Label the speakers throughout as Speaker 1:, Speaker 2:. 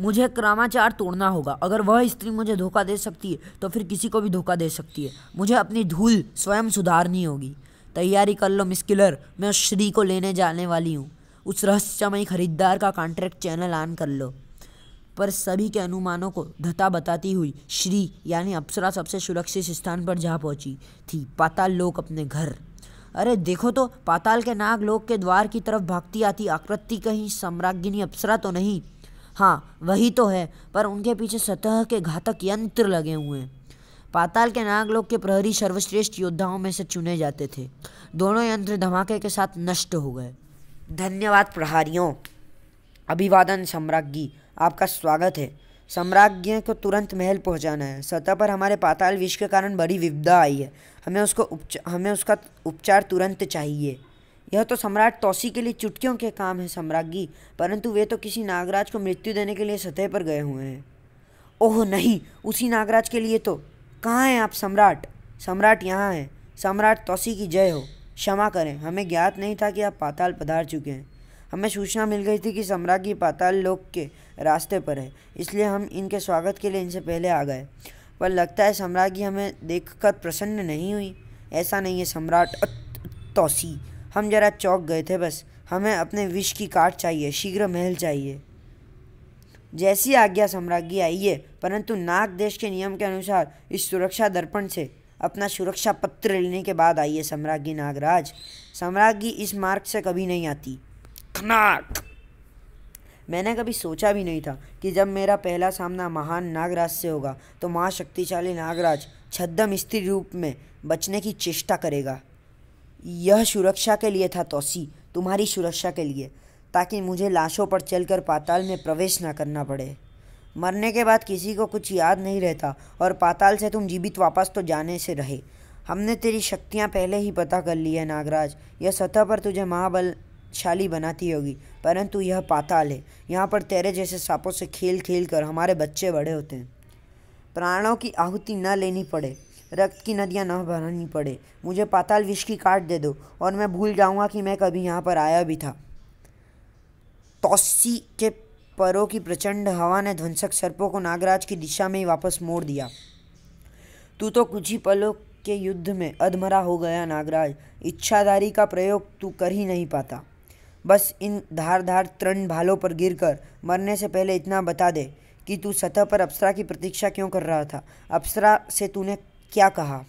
Speaker 1: मुझे क्रामाचार तोड़ना होगा अगर वह स्त्री मुझे धोखा दे सकती है तो फिर किसी को भी धोखा दे सकती है मुझे अपनी धूल स्वयं सुधारनी होगी तैयारी कर लो मिस किलर मैं श्री को लेने जाने वाली हूँ उस रहस्यमयी खरीदार का कॉन्ट्रैक्ट चैनल ऑन कर लो पर सभी के अनुमानों को धता बताती हुई श्री यानी अप्सरा सबसे सुरक्षित स्थान पर जा पहुंची थी पाताल लोक अपने घर अरे देखो तो पाताल के नाग लोक के द्वार की तरफ भागती आती आकृति कहीं सम्राज्ञी अप्सरा तो नहीं हाँ वही तो है पर उनके पीछे सतह के घातक यंत्र लगे हुए हैं पाताल के नागलोक के प्रहरी सर्वश्रेष्ठ योद्धाओं में से चुने जाते थे दोनों यंत्र धमाके के साथ नष्ट हो गए धन्यवाद प्रहारियों अभिवादन सम्राज्ञी आपका स्वागत है सम्राज्ञ को तुरंत महल पहुंचाना है सतह पर हमारे पाताल विष के कारण बड़ी विपदा आई है हमें उसको उपच हमें उसका उपचार तुरंत चाहिए यह तो सम्राट तोसी के लिए चुटकियों के काम है सम्राज्ञी परंतु वे तो किसी नागराज को मृत्यु देने के लिए सतह पर गए हुए हैं ओह नहीं उसी नागराज के लिए तो कहाँ हैं आप सम्राट सम्राट यहाँ हैं सम्राट तोसी की जय हो क्षमा करें हमें ज्ञात नहीं था कि आप पाताल पधार चुके हैं हमें सूचना मिल गई थी कि सम्राज्ञी पाताल लोक के रास्ते पर है इसलिए हम इनके स्वागत के लिए इनसे पहले आ गए पर लगता है सम्राज्ञी हमें देखकर प्रसन्न नहीं हुई ऐसा नहीं है सम्राट तोसी हम जरा चौक गए थे बस हमें अपने विष की काट चाहिए शीघ्र महल चाहिए जैसी आज्ञा सम्राज्ञी आइए परंतु नाग देश के नियम के अनुसार इस सुरक्षा दर्पण से अपना सुरक्षा पत्र लेने के बाद आइए सम्राज्ञी नागराज सम्राज्ञी इस मार्ग से कभी नहीं आती खनाक मैंने कभी सोचा भी नहीं था कि जब मेरा पहला सामना महान नागराज से होगा तो महाशक्तिशाली नागराज छद्दम स्त्री रूप में बचने की चेष्टा करेगा यह सुरक्षा के लिए था तोसी तुम्हारी सुरक्षा के लिए ताकि मुझे लाशों पर चलकर पाताल में प्रवेश न करना पड़े मरने के बाद किसी को कुछ याद नहीं रहता और पाताल से तुम जीवित वापस तो जाने से रहे हमने तेरी शक्तियाँ पहले ही पता कर ली है नागराज यह सतह पर तुझे महाबलशाली बनाती होगी परंतु यह पाताल है यहाँ पर तेरे जैसे सांपों से खेल खेल कर हमारे बच्चे बड़े होते हैं प्राणों की आहुति न लेनी पड़े रक्त की नदियाँ न भरनी पड़े मुझे पाताल विष की काट दे दो और मैं भूल जाऊँगा कि मैं कभी यहाँ पर आया भी था तोसी के परों की प्रचंड हवा ने ध्वंसक सर्पों को नागराज की दिशा में ही वापस मोड़ दिया तू तो कुछ ही पलों के युद्ध में अधमरा हो गया नागराज इच्छाधारी का प्रयोग तू कर ही नहीं पाता बस इन धार धार तृण भालों पर गिरकर मरने से पहले इतना बता दे कि तू सतह पर अप्सरा की प्रतीक्षा क्यों कर रहा था अप्सरा से तूने क्या कहा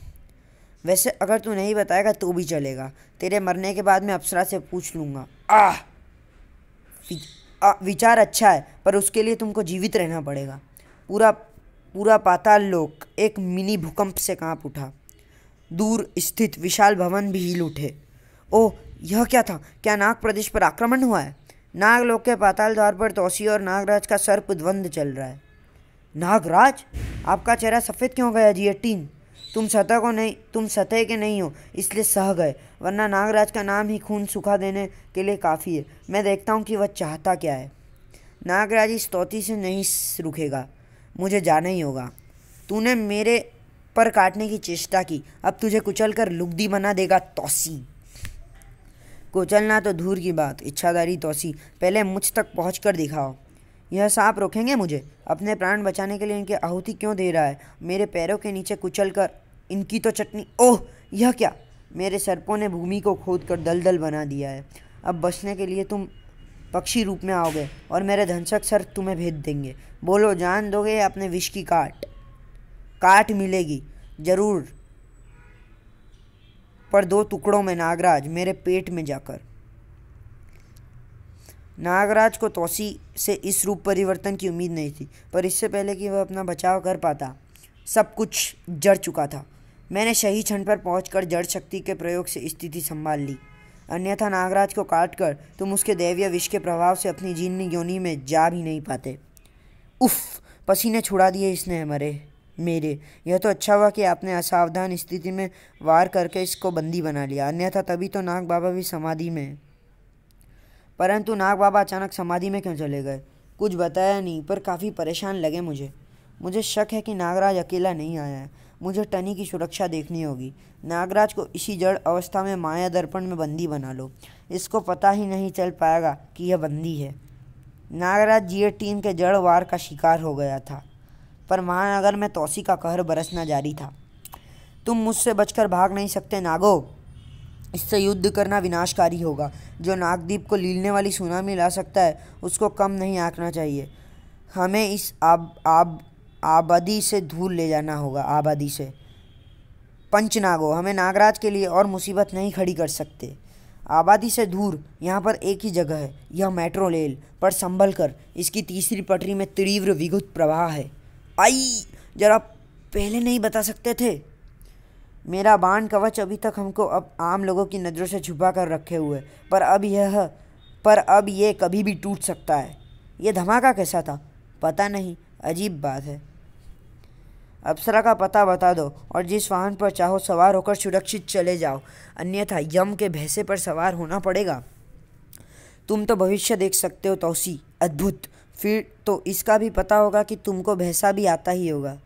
Speaker 1: वैसे अगर तू नहीं बताएगा तो भी चलेगा तेरे मरने के बाद मैं अप्सरा से पूछ लूँगा आह विचार अच्छा है पर उसके लिए तुमको जीवित रहना पड़ेगा पूरा पूरा पाताल लोक एक मिनी भूकंप से कांप उठा दूर स्थित विशाल भवन भी हिल उठे ओह यह क्या था क्या नाग प्रदेश पर आक्रमण हुआ है नाग लोक के पाताल द्वार पर तोसी और नागराज का सर्प द्वंद्व चल रहा है नागराज आपका चेहरा सफ़ेद क्यों गया जी टीन तुम सतह को नहीं तुम सतह के नहीं हो इसलिए सह गए वरना नागराज का नाम ही खून सुखा देने के लिए काफ़ी है मैं देखता हूँ कि वह चाहता क्या है नागराज इस तोती से नहीं रुकेगा मुझे जाना ही होगा तूने मेरे पर काटने की चेष्टा की अब तुझे कुचल कर लुगदी बना देगा तोसी कुचलना तो दूर की बात इच्छादारी तोसी पहले मुझ तक पहुँच कर दिखाओ यह सांप रोकेंगे मुझे अपने प्राण बचाने के लिए इनकी आहुति क्यों दे रहा है मेरे पैरों के नीचे कुचल कर इनकी तो चटनी ओह यह क्या मेरे सर्पों ने भूमि को खोद कर दलदल बना दिया है अब बचने के लिए तुम पक्षी रूप में आओगे और मेरे धनसक सर तुम्हें भेज देंगे बोलो जान दोगे अपने विष की काट काट मिलेगी ज़रूर पर दो टुकड़ों में नागराज मेरे पेट में जाकर नागराज को तोसी से इस रूप परिवर्तन की उम्मीद नहीं थी पर इससे पहले कि वह अपना बचाव कर पाता सब कुछ जड़ चुका था मैंने सही क्षण पर पहुंचकर जड़ शक्ति के प्रयोग से स्थिति संभाल ली अन्यथा नागराज को काट कर तुम उसके दैवीय विष के प्रभाव से अपनी जीन योनि में जा भी नहीं पाते उफ पसीने छुड़ा दिए इसने हमारे मेरे यह तो अच्छा हुआ कि आपने असावधान स्थिति में वार करके इसको बंदी बना लिया अन्यथा तभी तो नाग बाबा भी समाधि में परंतु नाग बाबा अचानक समाधि में क्यों चले गए कुछ बताया नहीं पर काफ़ी परेशान लगे मुझे मुझे शक है कि नागराज अकेला नहीं आया है मुझे टनी की सुरक्षा देखनी होगी नागराज को इसी जड़ अवस्था में माया दर्पण में बंदी बना लो इसको पता ही नहीं चल पाएगा कि यह बंदी है नागराज जी टीम के जड़ वार का शिकार हो गया था पर महानगर में तोसी का कहर बरसना जारी था तुम मुझसे बचकर भाग नहीं सकते नागो इससे युद्ध करना विनाशकारी होगा जो नागद्वीप को लीलने वाली सुनामी ला सकता है उसको कम नहीं आंकना चाहिए हमें इस आब आब आबादी से धूल ले जाना होगा आबादी से पंचनागो हमें नागराज के लिए और मुसीबत नहीं खड़ी कर सकते आबादी से दूर यहाँ पर एक ही जगह है यह मेट्रो रेल पर संभल कर इसकी तीसरी पटरी में तीव्र विघुत प्रवाह है आई जरा पहले नहीं बता सकते थे मेरा बाण कवच अभी तक हमको अब आम लोगों की नज़रों से छुपा कर रखे हुए पर अब यह पर अब ये कभी भी टूट सकता है यह धमाका कैसा था पता नहीं अजीब बात है अप्सरा का पता बता दो और जिस वाहन पर चाहो सवार होकर सुरक्षित चले जाओ अन्यथा यम के भैंसे पर सवार होना पड़ेगा तुम तो भविष्य देख सकते हो तोसी अद्भुत फिर तो इसका भी पता होगा कि तुमको भैंसा भी आता ही होगा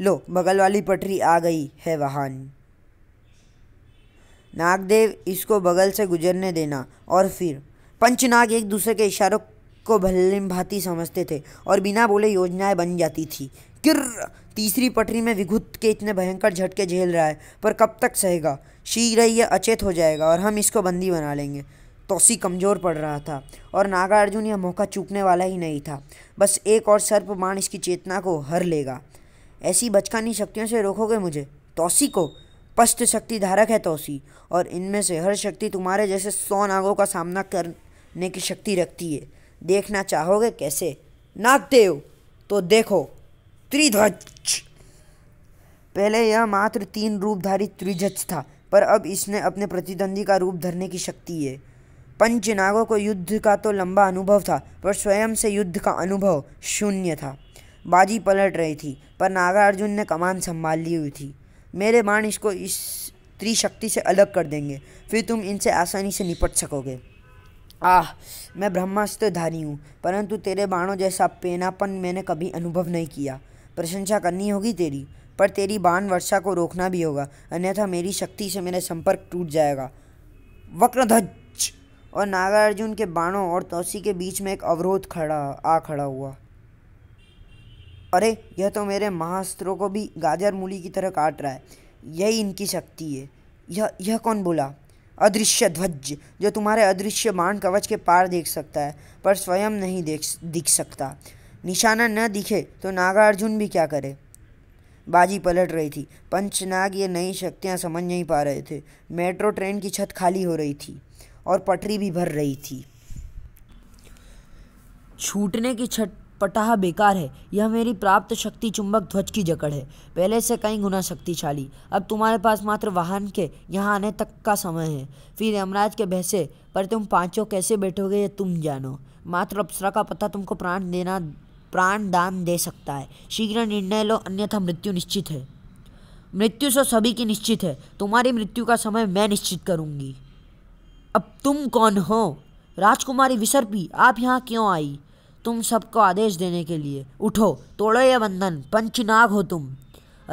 Speaker 1: लो बगल वाली पटरी आ गई है वाहन नागदेव इसको बगल से गुजरने देना और फिर पंचनाग एक दूसरे के इशारों को भले भांति समझते थे और बिना बोले योजनाएं बन जाती थी किर तीसरी पटरी में विघुत के इतने भयंकर झटके झेल रहा है पर कब तक सहेगा शीघ्र ही यह अचेत हो जाएगा और हम इसको बंदी बना लेंगे तोसी कमज़ोर पड़ रहा था और नागार्जुन यह मौका चूकने वाला ही नहीं था बस एक और सर्प सर्पमाण इसकी चेतना को हर लेगा ऐसी बचकानी शक्तियों से रोकोगे मुझे तोसी को पष्ट शक्ति धारक है तोसी और इनमें से हर शक्ति तुम्हारे जैसे सौ नागों का सामना करने की शक्ति रखती है देखना चाहोगे कैसे नागदेव तो देखो त्रिध्वज पहले यह मात्र तीन रूपधारी त्रिजज था पर अब इसने अपने प्रतिद्वंदी का रूप धरने की शक्ति है पंच नागों को युद्ध का तो लंबा अनुभव था पर स्वयं से युद्ध का अनुभव शून्य था बाजी पलट रही थी पर नागार्जुन ने कमान संभाल ली हुई थी मेरे बाण इसको इस त्रिशक्ति से अलग कर देंगे फिर तुम इनसे आसानी से निपट सकोगे आह मैं ब्रह्मास्त्रधारी हूँ परंतु तेरे बाणों जैसा पेनापन मैंने कभी अनुभव नहीं किया प्रशंसा करनी होगी तेरी पर तेरी बाण वर्षा को रोकना भी होगा अन्यथा मेरी शक्ति से मेरा संपर्क टूट जाएगा वक्रध्वज और नागार्जुन के बाणों और तोसी के बीच में एक अवरोध खड़ा आ खड़ा हुआ अरे यह तो मेरे महास्त्रों को भी गाजर मूली की तरह काट रहा है यही इनकी शक्ति है यह यह कौन बोला अदृश्य ध्वज जो तुम्हारे अदृश्य बाण कवच के पार देख सकता है पर स्वयं नहीं देख दिख सकता निशाना न दिखे तो नागार्जुन भी क्या करे बाजी पलट रही थी पंचनाग ये नई शक्तियाँ समझ नहीं पा रहे थे मेट्रो ट्रेन की छत खाली हो रही थी और पटरी भी भर रही थी छूटने की छत पटाहा बेकार है यह मेरी प्राप्त शक्ति चुंबक ध्वज की जकड़ है पहले से कई गुना शक्तिशाली अब तुम्हारे पास मात्र वाहन के यहाँ आने तक का समय है फिर यमराज के भैसे पर तुम पांचों कैसे बैठोगे ये तुम जानो मात्र अप्सरा का पता तुमको प्राण देना प्राण दान दे सकता है शीघ्र निर्णय लो अन्यथा मृत्यु निश्चित है मृत्यु सो सभी की निश्चित है तुम्हारी मृत्यु का समय मैं निश्चित करूंगी अब तुम कौन हो राजकुमारी विसर्पी आप यहाँ क्यों आई तुम सबको आदेश देने के लिए उठो तोड़ो यह बंधन पंचनाग हो तुम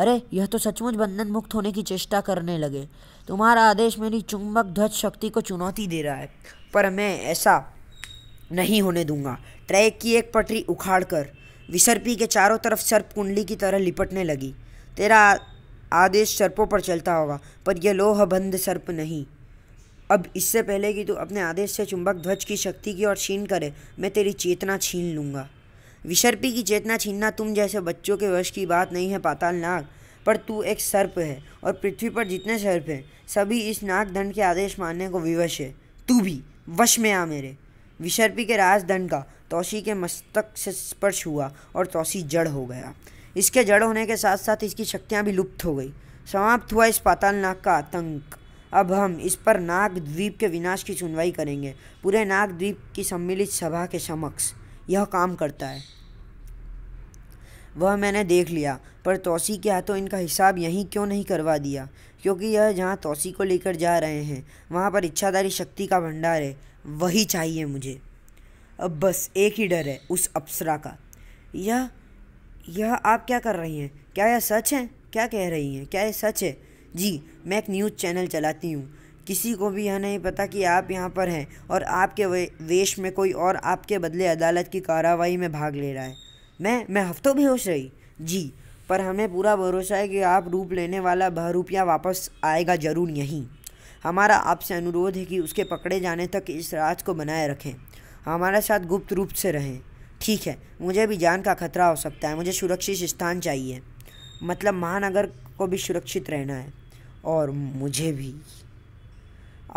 Speaker 1: अरे यह तो सचमुच बंधन मुक्त होने की चेष्टा करने लगे तुम्हारा आदेश मेरी चुंबक ध्वज शक्ति को चुनौती दे रहा है पर मैं ऐसा नहीं होने दूंगा ट्रैक की एक पटरी उखाड़ कर विसर्पी के चारों तरफ सर्प कुंडली की तरह लिपटने लगी तेरा आदेश सर्पों पर चलता होगा पर यह लोहबंद सर्प नहीं अब इससे पहले कि तू अपने आदेश से चुंबक ध्वज की शक्ति की ओर छीन करे मैं तेरी चेतना छीन लूँगा विसर्पी की चेतना छीनना तुम जैसे बच्चों के वश की बात नहीं है पाताल नाग पर तू एक सर्प है और पृथ्वी पर जितने सर्प हैं सभी इस नागदंड के आदेश मानने को विवश है तू भी वश में आ मेरे विसर्पी के राजदंड का तोसी के मस्तक से स्पर्श हुआ और तोसी जड़ हो गया इसके जड़ होने के साथ साथ इसकी शक्तियाँ भी लुप्त हो गई समाप्त हुआ इस पाताल नाग का आतंक अब हम इस पर नाग द्वीप के विनाश की सुनवाई करेंगे पूरे नाग द्वीप की सम्मिलित सभा के समक्ष यह काम करता है वह मैंने देख लिया पर तोसी के हाथों इनका हिसाब यहीं क्यों नहीं करवा दिया क्योंकि यह जहाँ तोसी को लेकर जा रहे हैं वहाँ पर इच्छाधारी शक्ति का भंडार है वही चाहिए मुझे अब बस एक ही डर है उस अप्सरा का यह यह आप क्या कर रही हैं क्या यह सच है क्या कह रही हैं क्या यह सच है जी मैं एक न्यूज़ चैनल चलाती हूँ किसी को भी यह नहीं पता कि आप यहाँ पर हैं और आपके वेश में कोई और आपके बदले अदालत की कार्रवाई में भाग ले रहा है मैं मैं हफ्तों होश रही जी पर हमें पूरा भरोसा है कि आप रूप लेने वाला बहरूपिया वापस आएगा ज़रूर यहीं हमारा आपसे अनुरोध है कि उसके पकड़े जाने तक इस राज को बनाए रखें हमारे साथ गुप्त रूप से रहें ठीक है मुझे भी जान का खतरा हो सकता है मुझे सुरक्षित स्थान चाहिए मतलब महानगर को भी सुरक्षित रहना है और मुझे भी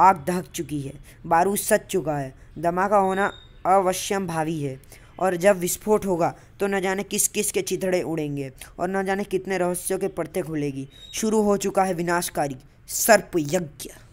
Speaker 1: आग दहक चुकी है बारूद सच चुका है धमाका होना अवश्यम भावी है और जब विस्फोट होगा तो न जाने किस किस के चिथड़े उड़ेंगे और न जाने कितने रहस्यों के पर्ते खुलेगी शुरू हो चुका है विनाशकारी सर्प यज्ञ